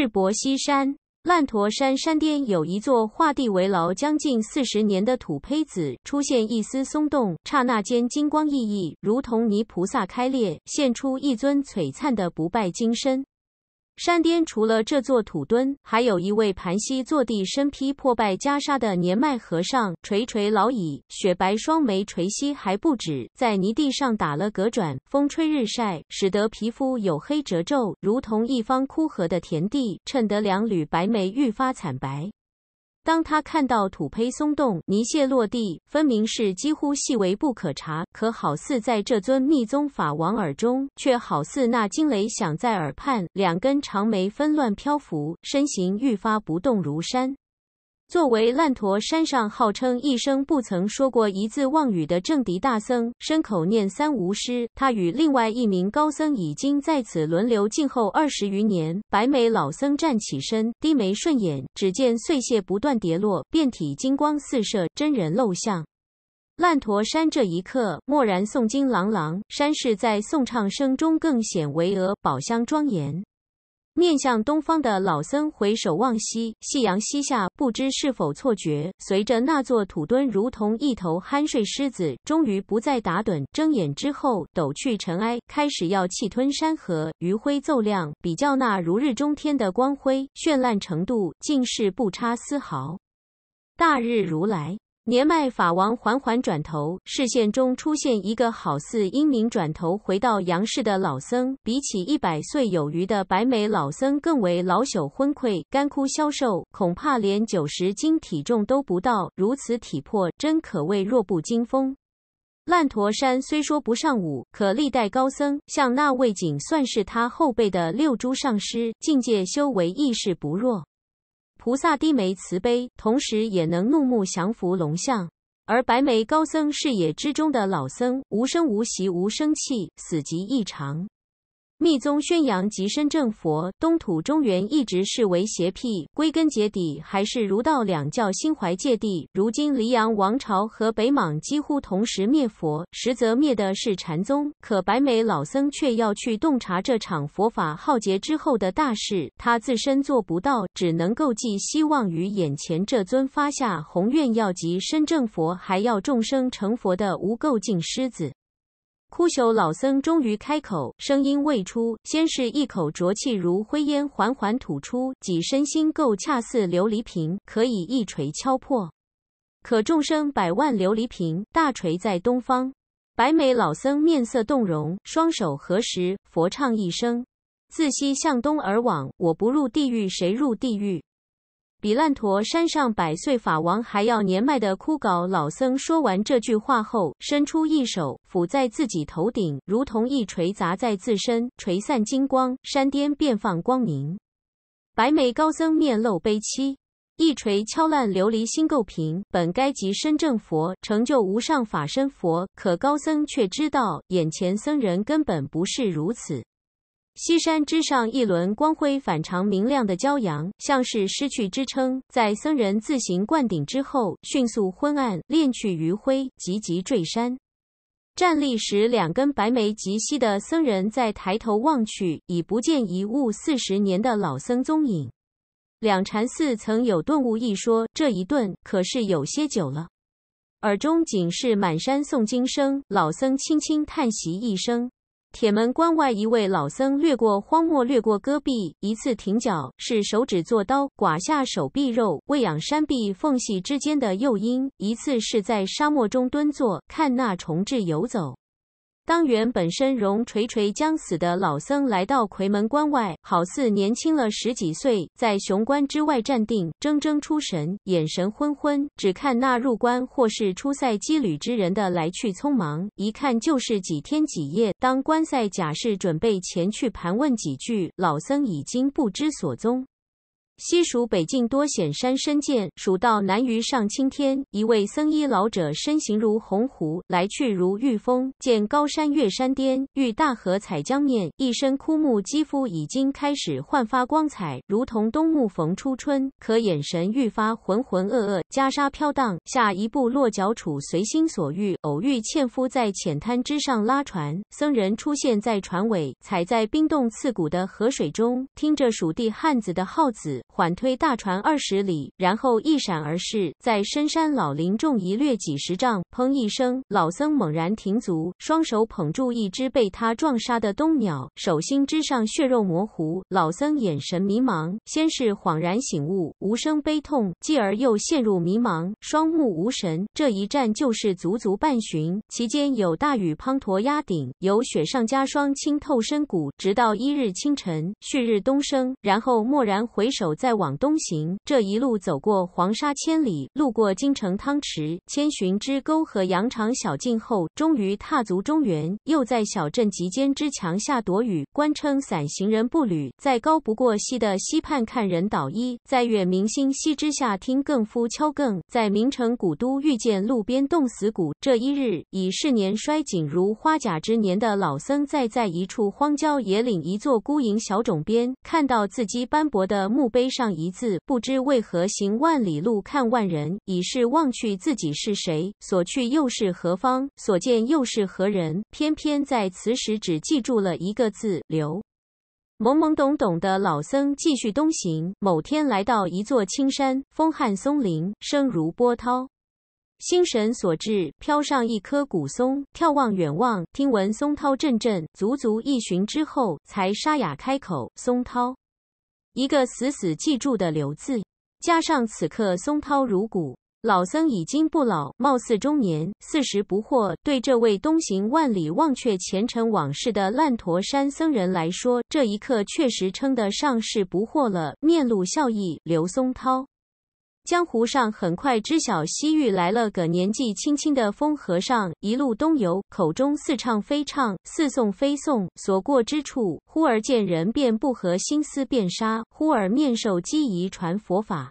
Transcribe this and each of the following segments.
日薄西山，烂陀山山巅有一座画地为牢将近四十年的土坯子，出现一丝松动，刹那间金光熠熠，如同泥菩萨开裂，现出一尊璀璨的不败金身。山巅除了这座土墩，还有一位盘膝坐地、身披破败袈裟的年迈和尚，垂垂老矣，雪白双眉垂膝还不止，在泥地上打了隔转，风吹日晒，使得皮肤黝黑褶皱，如同一方枯涸的田地，衬得两缕白眉愈发惨白。当他看到土坯松动，泥屑落地，分明是几乎细微不可察，可好似在这尊密宗法王耳中，却好似那惊雷响在耳畔。两根长眉纷乱漂浮，身形愈发不动如山。作为烂陀山上号称一生不曾说过一字妄语的正敌大僧，身口念三无师，他与另外一名高僧已经在此轮流静候二十余年。白眉老僧站起身，低眉顺眼，只见碎屑不断跌落，遍体金光四射，真人露相。烂陀山这一刻，蓦然诵经朗朗，山势在诵唱声中更显巍峨宝香庄严。面向东方的老僧回首望西，夕阳西下，不知是否错觉。随着那座土墩如同一头酣睡狮子，终于不再打盹，睁眼之后抖去尘埃，开始要气吞山河。余晖骤亮，比较那如日中天的光辉，绚烂程度竟是不差丝毫。大日如来。年迈法王缓缓转头，视线中出现一个好似英明转头回到杨氏的老僧。比起一百岁有余的白眉老僧，更为老朽昏聩、干枯消瘦，恐怕连九十斤体重都不到。如此体魄，真可谓弱不禁风。烂陀山虽说不上武，可历代高僧，像那位仅算是他后辈的六珠上师，境界修为亦是不弱。菩萨低眉慈悲，同时也能怒目降服龙象；而白眉高僧视野之中的老僧，无声无息，无生气，死寂异常。密宗宣扬极深正佛，东土中原一直视为邪僻，归根结底还是儒道两教心怀芥蒂。如今黎阳王朝和北莽几乎同时灭佛，实则灭的是禅宗。可白眉老僧却要去洞察这场佛法浩劫之后的大事，他自身做不到，只能够寄希望于眼前这尊发下宏愿要极深正佛，还要众生成佛的无垢净狮子。枯朽老僧终于开口，声音未出，先是一口浊气如灰烟缓缓吐出，几身心垢恰似琉璃瓶，可以一锤敲破。可众生百万琉璃瓶，大锤在东方。白眉老僧面色动容，双手合十，佛唱一声，自西向东而往。我不入地狱，谁入地狱？比烂陀山上百岁法王还要年迈的枯槁老僧，说完这句话后，伸出一手抚在自己头顶，如同一锤砸在自身，锤散金光，山巅便放光明。白眉高僧面露悲戚，一锤敲烂琉璃心垢瓶，本该即身正佛，成就无上法身佛，可高僧却知道眼前僧人根本不是如此。西山之上，一轮光辉反常明亮的骄阳，像是失去支撑，在僧人自行灌顶之后，迅速昏暗，炼去余晖，急急坠山。站立时，两根白眉及膝的僧人，在抬头望去，已不见一物。四十年的老僧踪影，两禅寺曾有顿悟一说，这一顿可是有些久了。耳中仅是满山诵经声，老僧轻轻叹息一声。铁门关外，一位老僧掠过荒漠，掠过戈壁，一次停脚，是手指做刀，刮下手臂肉，喂养山壁缝隙之间的幼鹰；一次是在沙漠中蹲坐，看那虫豸游走。当原本身容垂垂将死的老僧来到夔门关外，好似年轻了十几岁，在雄关之外站定，怔怔出神，眼神昏昏，只看那入关或是出塞羁旅之人的来去匆忙，一看就是几天几夜。当关塞甲士准备前去盘问几句，老僧已经不知所踪。西蜀北境多险山深涧，蜀道难于上青天。一位僧衣老者，身形如鸿鹄，来去如御风，见高山越山巅，遇大河踩江面。一身枯木，肌肤已经开始焕发光彩，如同冬木逢初春。可眼神愈发浑浑噩噩，袈裟飘荡。下一步落脚处，随心所欲，偶遇纤夫在浅滩之上拉船，僧人出现在船尾，踩在冰冻刺骨的河水中，听着蜀地汉子的号子。缓推大船二十里，然后一闪而逝，在深山老林中一掠几十丈。砰一声，老僧猛然停足，双手捧住一只被他撞杀的冬鸟，手心之上血肉模糊。老僧眼神迷茫，先是恍然醒悟，无声悲痛，继而又陷入迷茫，双目无神。这一站就是足足半旬，其间有大雨滂沱压顶，有雪上加霜清透深谷，直到一日清晨，旭日东升，然后蓦然回首。再往东行，这一路走过黄沙千里，路过京城汤池、千寻之沟和羊肠小径后，终于踏足中原。又在小镇极坚之墙下躲雨，官撑伞行人步履；在高不过膝的溪畔看人倒衣；在月明星稀之下听更夫敲更；在名城古都遇见路边冻死骨。这一日，已是年衰景如花甲之年的老僧，在在一处荒郊野岭、一座孤影小冢边，看到自己斑驳的墓碑。上一字不知为何行万里路看万人已是忘去自己是谁所去又是何方所见又是何人偏偏在此时只记住了一个字留。懵懵懂懂的老僧继续东行。某天来到一座青山，风撼松林，声如波涛。心神所至，飘上一棵古松，眺望远望，听闻松涛阵阵。足足一巡之后，才沙哑开口：“松涛。”一个死死记住的“刘”字，加上此刻松涛如鼓，老僧已经不老，貌似中年，四十不惑。对这位东行万里忘却前尘往事的烂陀山僧人来说，这一刻确实称得上是不惑了。面露笑意，刘松涛。江湖上很快知晓，西域来了个年纪轻轻的疯和尚，一路东游，口中似唱非唱，似诵非诵，所过之处，忽而见人便不和心思便杀，忽而面授机宜传佛法。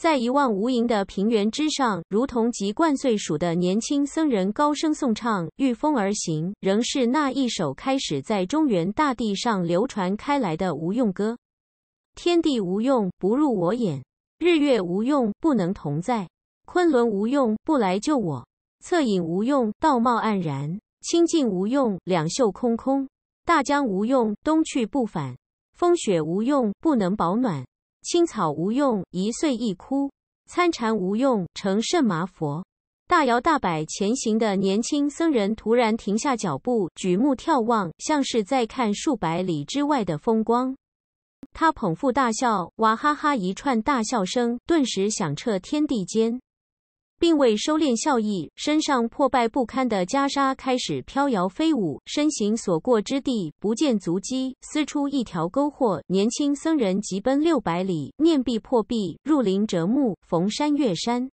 在一望无垠的平原之上，如同籍贯岁数的年轻僧人高声诵唱，御风而行，仍是那一首开始在中原大地上流传开来的无用歌：“天地无用，不入我眼。”日月无用，不能同在；昆仑无用，不来救我；恻隐无用，道貌岸然；清净无用，两袖空空；大江无用，东去不返；风雪无用，不能保暖；青草无用，一岁一枯；参禅无用，成圣麻佛。大摇大摆前行的年轻僧人突然停下脚步，举目眺望，像是在看数百里之外的风光。他捧腹大笑，哇哈哈一串大笑声顿时响彻天地间，并未收敛笑意，身上破败不堪的袈裟开始飘摇飞舞，身形所过之地不见足迹，撕出一条沟壑。年轻僧人急奔六百里，念壁破壁，入林折木，逢山越山，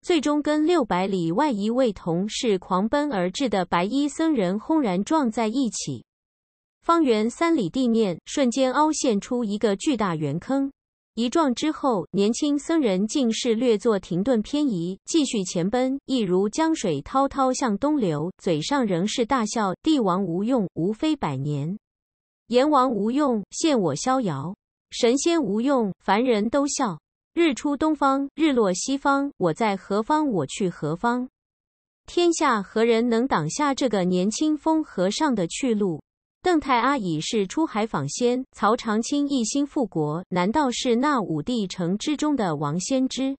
最终跟六百里外一位同是狂奔而至的白衣僧人轰然撞在一起。方圆三里地面瞬间凹陷出一个巨大圆坑，一撞之后，年轻僧人竟是略作停顿偏移，继续前奔，一如江水滔滔向东流。嘴上仍是大笑：“帝王无用，无非百年；阎王无用，现我逍遥；神仙无用，凡人都笑。日出东方，日落西方，我在何方？我去何方？天下何人能挡下这个年轻风和尚的去路？”邓太阿已是出海访仙，曹长卿一心复国，难道是那五帝城之中的王仙芝？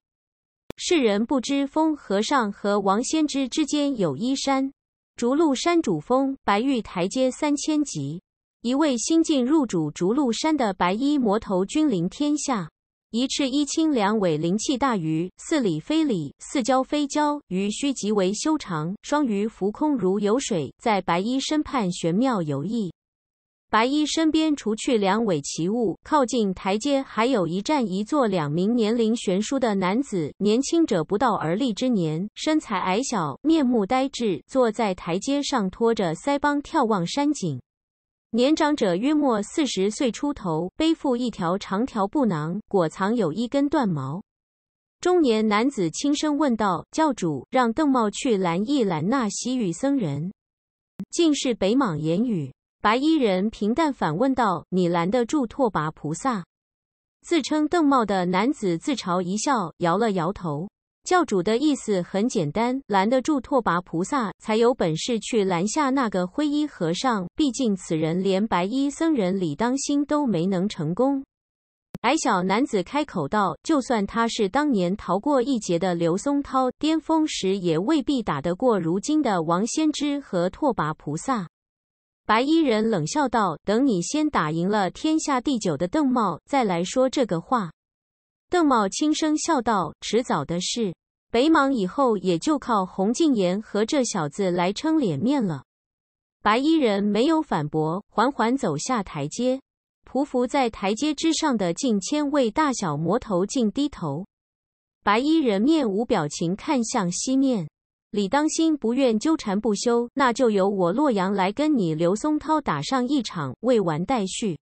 世人不知风和尚和王仙芝之间有一山，逐鹿山主峰，白玉台阶三千级。一位新晋入主逐鹿山的白衣魔头，君临天下。一赤一青，两尾灵气大鱼，似鲤非鲤，似蛟非蛟，鱼须极为修长，双鱼浮空如游水，在白衣身畔玄妙游弋。白衣身边除去两尾奇物，靠近台阶还有一站一坐两名年龄悬殊的男子，年轻者不到而立之年，身材矮小，面目呆滞，坐在台阶上托着腮帮眺望山景。年长者约莫四十岁出头，背负一条长条布囊，裹藏有一根断毛。中年男子轻声问道：“教主让邓茂去拦一拦那西域僧人，竟是北莽言语。”白衣人平淡反问道：“你拦得住拓跋菩萨？”自称邓茂的男子自嘲一笑，摇了摇头。教主的意思很简单，拦得住拓跋菩萨，才有本事去拦下那个灰衣和尚。毕竟此人连白衣僧人李当心都没能成功。矮小男子开口道：“就算他是当年逃过一劫的刘松涛，巅峰时也未必打得过如今的王仙芝和拓跋菩萨。”白衣人冷笑道：“等你先打赢了天下第九的邓茂，再来说这个话。”邓茂轻声笑道：“迟早的事，北莽以后也就靠洪敬言和这小子来撑脸面了。”白衣人没有反驳，缓缓走下台阶。匍匐在台阶之上的近千位大小魔头竟低头。白衣人面无表情看向西面。李当心不愿纠缠不休，那就由我洛阳来跟你刘松涛打上一场。未完待续。